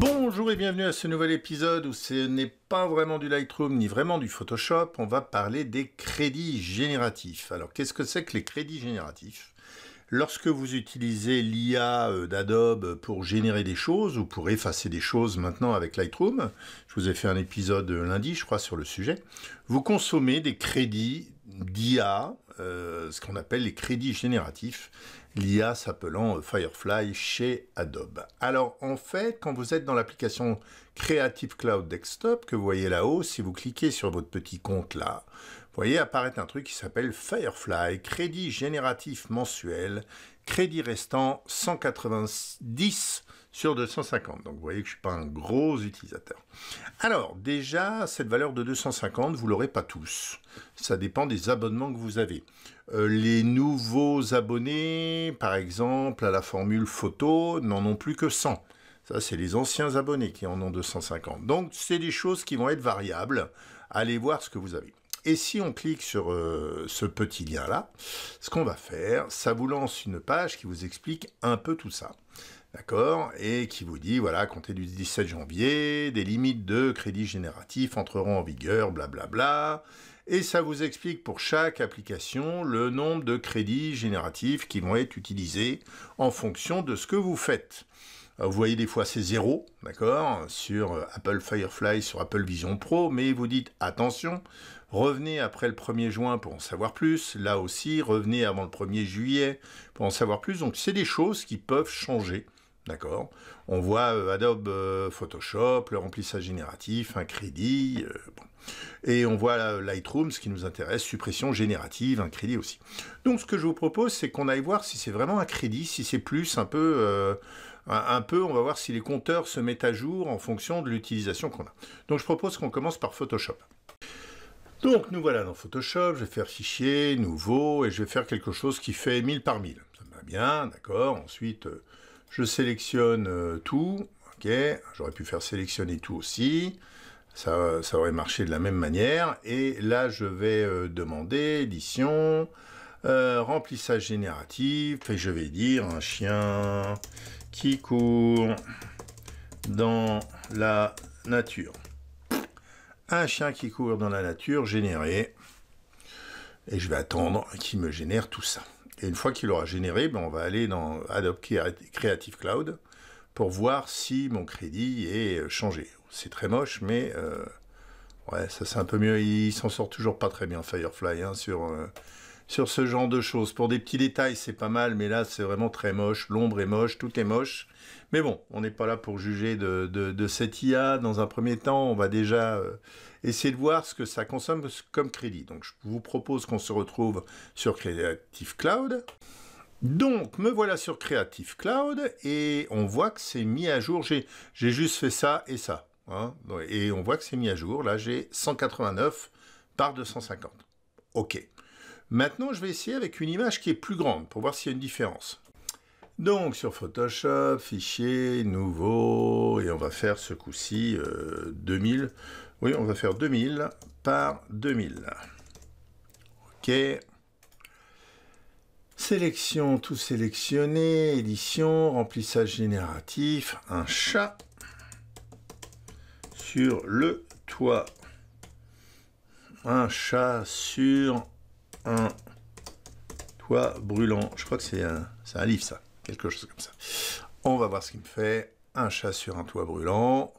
Bonjour et bienvenue à ce nouvel épisode où ce n'est pas vraiment du Lightroom ni vraiment du Photoshop, on va parler des crédits génératifs. Alors qu'est-ce que c'est que les crédits génératifs Lorsque vous utilisez l'IA euh, d'Adobe pour générer des choses ou pour effacer des choses maintenant avec Lightroom, je vous ai fait un épisode lundi, je crois, sur le sujet, vous consommez des crédits d'IA, euh, ce qu'on appelle les crédits génératifs, l'IA s'appelant euh, Firefly chez Adobe. Alors en fait, quand vous êtes dans l'application Creative Cloud Desktop que vous voyez là-haut, si vous cliquez sur votre petit compte là, vous voyez apparaître un truc qui s'appelle Firefly, crédit génératif mensuel, crédit restant 190 sur 250. Donc vous voyez que je ne suis pas un gros utilisateur. Alors déjà, cette valeur de 250, vous ne l'aurez pas tous. Ça dépend des abonnements que vous avez. Euh, les nouveaux abonnés, par exemple, à la formule photo, n'en ont plus que 100. Ça, c'est les anciens abonnés qui en ont 250. Donc, c'est des choses qui vont être variables. Allez voir ce que vous avez. Et si on clique sur euh, ce petit lien-là, ce qu'on va faire, ça vous lance une page qui vous explique un peu tout ça. D'accord Et qui vous dit, voilà, comptez du 17 janvier, des limites de crédits génératifs entreront en vigueur, blablabla. et ça vous explique pour chaque application le nombre de crédits génératifs qui vont être utilisés en fonction de ce que vous faites. Euh, vous voyez des fois c'est zéro, d'accord, sur euh, Apple Firefly, sur Apple Vision Pro, mais vous dites attention, revenez après le 1er juin pour en savoir plus, là aussi, revenez avant le 1er juillet pour en savoir plus, donc c'est des choses qui peuvent changer. D'accord On voit euh, Adobe Photoshop, le remplissage génératif, un crédit. Et on voit Lightroom, ce qui nous intéresse, suppression générative, un crédit aussi. Donc ce que je vous propose, c'est qu'on aille voir si c'est vraiment un crédit, si c'est plus un peu un peu, on va voir si les compteurs se mettent à jour en fonction de l'utilisation qu'on a. Donc je propose qu'on commence par Photoshop. Donc nous voilà dans Photoshop, je vais faire fichier, nouveau, et je vais faire quelque chose qui fait 1000 par 1000. Ça va bien, d'accord. Ensuite, euh, je sélectionne euh, tout, ok. J'aurais pu faire sélectionner tout aussi. Ça, aurait marché de la même manière. Et là, je vais euh, demander édition, remplissage génératif, et je vais dire un chien qui court dans la nature. Un chien qui court dans la nature généré. Et je vais attendre qu'il me génère tout ça. Et une fois qu'il aura généré, ben, on va aller dans Adobe Creative Cloud pour voir si mon crédit est euh, changé. C'est très moche, mais euh, ouais, ça c'est un peu mieux. Il s'en sort toujours pas très bien Firefly hein, sur euh, sur ce genre de choses. Pour des petits détails, c'est pas mal, mais là, c'est vraiment très moche. L'ombre est moche, tout est moche. Mais bon, on n'est pas là pour juger de, cette IA. Dans un premier temps, on va déjà euh, essayer de voir ce que ça consomme comme crédit. Donc, je vous propose qu'on se retrouve sur Creative Cloud. Donc, me voilà sur Creative Cloud et on voit que c'est mis à jour. J'ai juste fait ça et ça. Hein. et on voit que c'est mis à jour. Là, j'ai 189 par 250. OK. Maintenant, je vais essayer avec une image qui est plus grande pour voir s'il y a une différence. Donc sur Photoshop, fichier, nouveau, et on va faire ce coup-ci 2000. Euh, oui, on va faire 2000 par 2000. OK. Sélection, tout sélectionné, édition, remplissage génératif, un chat sur le toit. Un chat sur un toit brûlant. Je crois que c'est un, livre, ça. Quelque chose comme ça. On va voir ce qu'il me fait. Un chat sur un toit brûlant.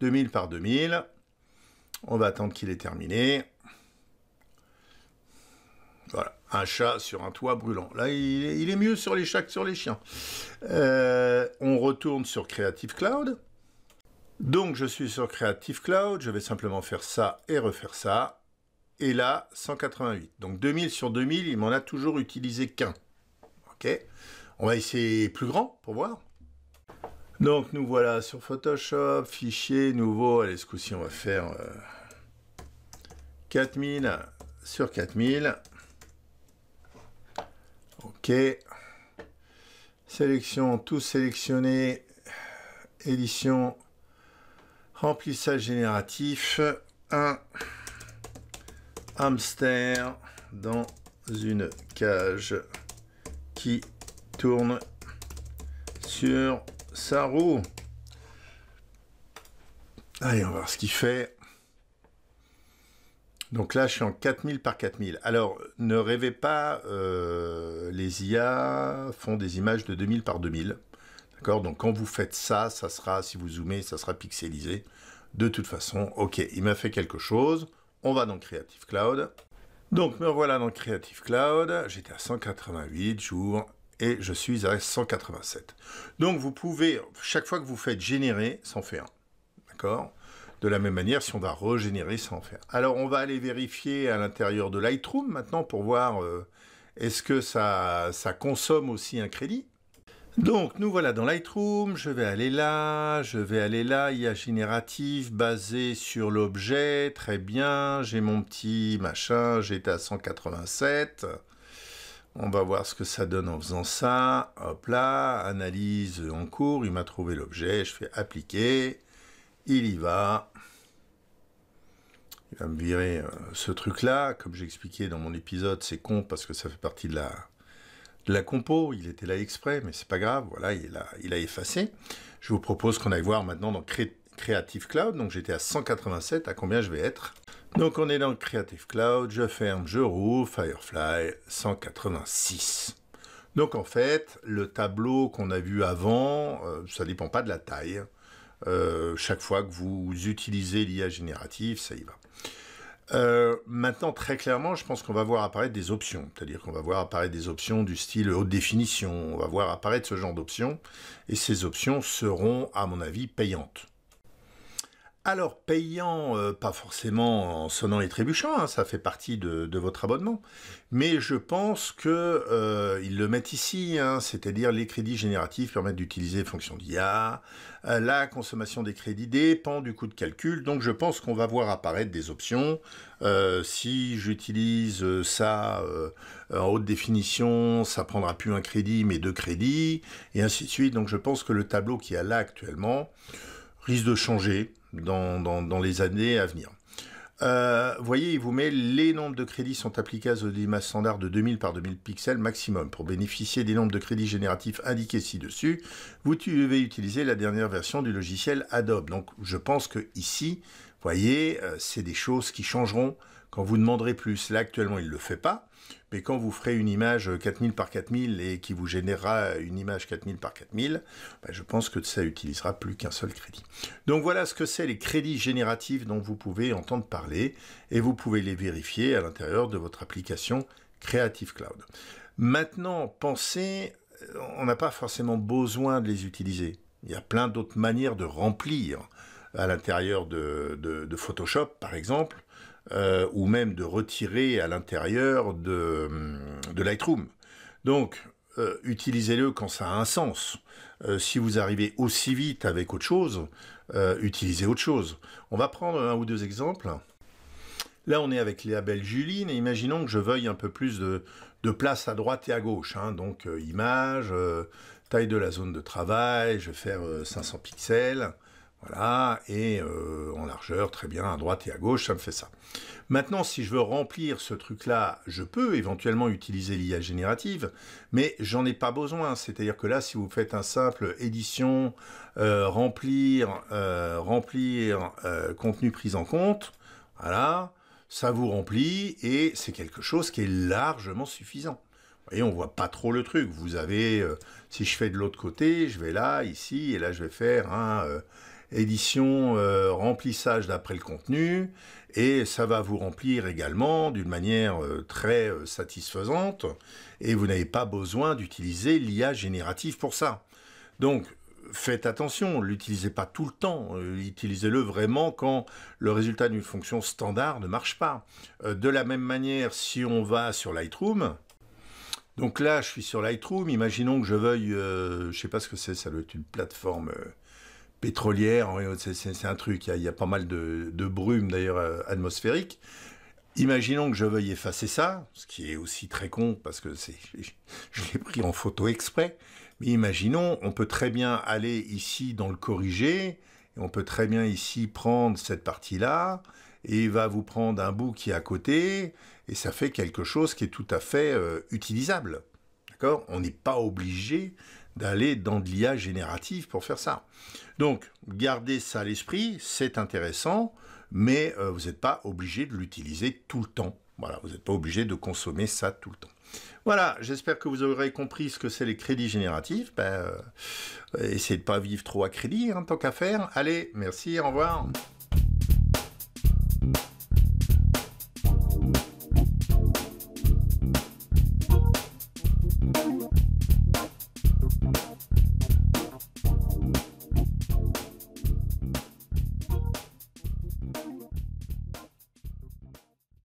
2000 par 2000. On va attendre qu'il ait terminé. Voilà, un chat sur un toit brûlant. Là, il est, mieux sur les chats que sur les chiens. Euh, on retourne sur Creative Cloud. Donc, je suis sur Creative Cloud. Je vais simplement faire ça et refaire ça et là 188. Donc 2000 sur 2000, il m'en a toujours utilisé qu'un. Ok On va essayer plus grand pour voir. Donc nous voilà sur Photoshop, fichier, nouveau. Allez, ce coup-ci, on va faire 4000 euh, sur 4000. Ok. Sélection, tout sélectionné. Édition, remplissage génératif. 1 hamster dans une cage qui tourne sur sa roue. Allez, on va voir ce qu'il fait. Donc là, je suis en 4000 par 4000. Alors, ne rêvez pas, euh, les IA font des images de 2000 par 2000. D'accord Donc quand vous faites ça, ça sera, si vous zoomez, ça sera pixelisé. De toute façon, ok, il m'a fait quelque chose. On va dans Creative Cloud. Donc me revoilà dans Creative Cloud. J'étais à 188 jours et je suis à 187. Donc vous pouvez, chaque fois que vous faites générer, s'en fait un. D'accord de la même manière, si on va régénérer, s'en faire un. Alors, on va aller vérifier à l'intérieur de Lightroom maintenant pour voir euh, est-ce que ça, ça consomme aussi un crédit. Donc, nous voilà dans Lightroom, je vais aller là, je vais aller là, il a générative basé sur l'objet, très bien, j'ai mon petit machin, j'étais à 187. On va voir ce que ça donne en faisant ça. Hop là, analyse en cours, il m'a trouvé l'objet, je fais appliquer, il y va. Il va me virer euh, ce truc-là, comme j'expliquais dans mon épisode, c'est con parce que ça fait partie de la, la compo, il était là exprès, mais c'est pas grave, voilà, il a, il a effacé. Je vous propose qu'on aille voir maintenant dans Creative Cloud, donc j'étais à 187, à combien je vais être Donc on est dans Creative Cloud, je ferme, je roule, Firefly 186. Donc en fait, le tableau qu'on a vu avant, ça euh, ça dépend pas de la taille. Hein. Euh, chaque fois que vous utilisez l'IA générative, ça y va. Euh, maintenant, très clairement, je pense qu'on va voir apparaître des options. C'est-à-dire qu'on va voir apparaître des options du style haute définition. On va voir apparaître ce genre d'options. Et ces options seront, à mon avis, payantes. Alors, payant, euh, pas forcément en sonnant les trébuchant, hein, ça fait partie de, votre abonnement, mais je pense que euh, le mettent ici, hein, c'est-à-dire les crédits génératifs permettent d'utiliser fonctions d'IA, euh, la consommation des crédits dépend du coût de calcul, donc je pense qu'on va voir apparaître des options. si j'utilise ça en haute définition, ça prendra plus un crédit mais deux crédits, et ainsi de suite. Donc je pense que le tableau qui a là actuellement, risque de changer dans, les années à venir. Euh, voyez, il vous met les nombres de crédits sont applicables au l'image standard de 2000 par 2000 pixels maximum. Pour bénéficier des nombres de crédits génératifs indiqués ci-dessus, vous devez utiliser la dernière version du logiciel Adobe. Donc, je pense que ici, voyez, euh, c'est des choses qui changeront quand vous demanderez plus, là actuellement il ne le fait pas, mais quand vous ferez une image 4000 euh, par 4000 et qui vous générera une image 4000 par 4000, bah, je pense que ça utilisera plus qu'un seul crédit. Donc voilà ce que c'est les crédits génératifs dont vous pouvez entendre parler et vous pouvez les vérifier à l'intérieur de votre application Creative Cloud. Maintenant, pensez, euh, on n'a pas forcément besoin de les utiliser. Il y a plein d'autres manières de remplir à l'intérieur de Photoshop, par exemple. Euh, ou même de retirer à l'intérieur de, hum, de, Lightroom. Donc, euh, utilisez-le quand ça a un sens. Euh, si vous arrivez aussi vite avec autre chose, utilisez autre chose. On va prendre un ou deux exemples. Là, on est avec les labels Juline, et imaginons que je veuille un peu plus de, place à droite et à gauche. Hein. donc, image, taille de la zone de travail, je vais faire 500 pixels. Voilà, et euh, en largeur, très bien, à droite et à gauche, ça me fait ça. Maintenant, si je veux remplir ce truc-là, je peux éventuellement utiliser l'IA générative, mais j'en ai pas besoin. C'est-à-dire que là, si vous faites un simple édition, euh, remplir, euh, remplir contenu pris en compte, voilà, ça vous remplit, et c'est quelque chose qui est largement suffisant. Vous voyez, on voit pas trop le truc. Vous avez, si je fais de l'autre côté, je vais là, ici, et là, je vais faire un édition euh, remplissage d'après le contenu, et ça va vous remplir également d'une manière euh, très euh, satisfaisante, et vous n'avez pas besoin d'utiliser l'IA génératif pour ça. Donc, faites attention, l'utilisez pas tout le temps, utilisez-le vraiment quand le résultat d'une fonction standard ne marche pas. de la même manière, si on va sur Lightroom, donc là, je suis sur Lightroom. Imaginons que je veuille, je ne sais pas ce que c'est, ça doit être une plateforme pétrolière, hein, c'est un truc, il y, a, pas mal de, de brume d'ailleurs euh, atmosphérique. Imaginons que je veuille effacer ça, ce qui est aussi très con parce que je l'ai pris en photo exprès. Mais imaginons, on peut très bien aller ici dans le corriger, et on peut très bien ici prendre cette partie-là, et il va vous prendre un bout qui est à côté, et ça fait quelque chose qui est tout à fait euh, utilisable. D'accord On n'est pas obligé d'aller dans de l'IA générative pour faire ça. Donc, gardez ça à l'esprit, c'est intéressant, mais euh, vous n'êtes pas obligé de l'utiliser tout le temps. Voilà, vous n'êtes pas obligé de consommer ça tout le temps. Voilà, j'espère que vous aurez compris ce que c'est les crédits génératifs. Ben, euh, essayez de ne pas vivre trop à crédit, en hein, tant qu'à faire. Allez, merci, au revoir.